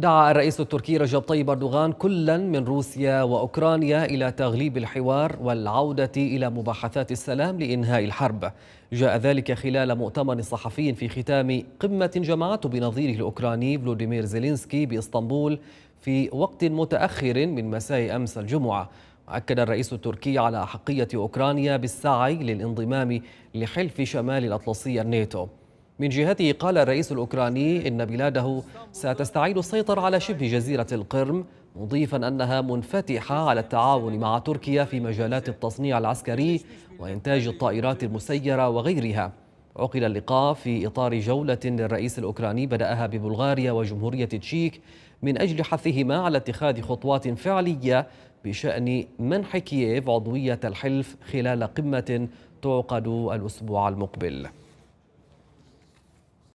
دعا الرئيس التركي رجب طيب أردوغان كلا من روسيا وأوكرانيا إلى تغليب الحوار والعودة إلى مباحثات السلام لإنهاء الحرب جاء ذلك خلال مؤتمر صحفي في ختام قمة جمعته بنظيره الأوكراني فلوديمير زيلينسكي بإسطنبول في وقت متأخر من مساء أمس الجمعة أكد الرئيس التركي على أحقية أوكرانيا بالسعي للانضمام لحلف شمال الأطلسي الناتو من جهته قال الرئيس الأوكراني إن بلاده ستستعيد السيطرة على شبه جزيرة القرم مضيفا أنها منفتحة على التعاون مع تركيا في مجالات التصنيع العسكري وإنتاج الطائرات المسيرة وغيرها عقد اللقاء في إطار جولة للرئيس الأوكراني بدأها ببلغاريا وجمهورية تشيك من أجل حثهما على اتخاذ خطوات فعلية بشأن منح كييف عضوية الحلف خلال قمة تعقد الأسبوع المقبل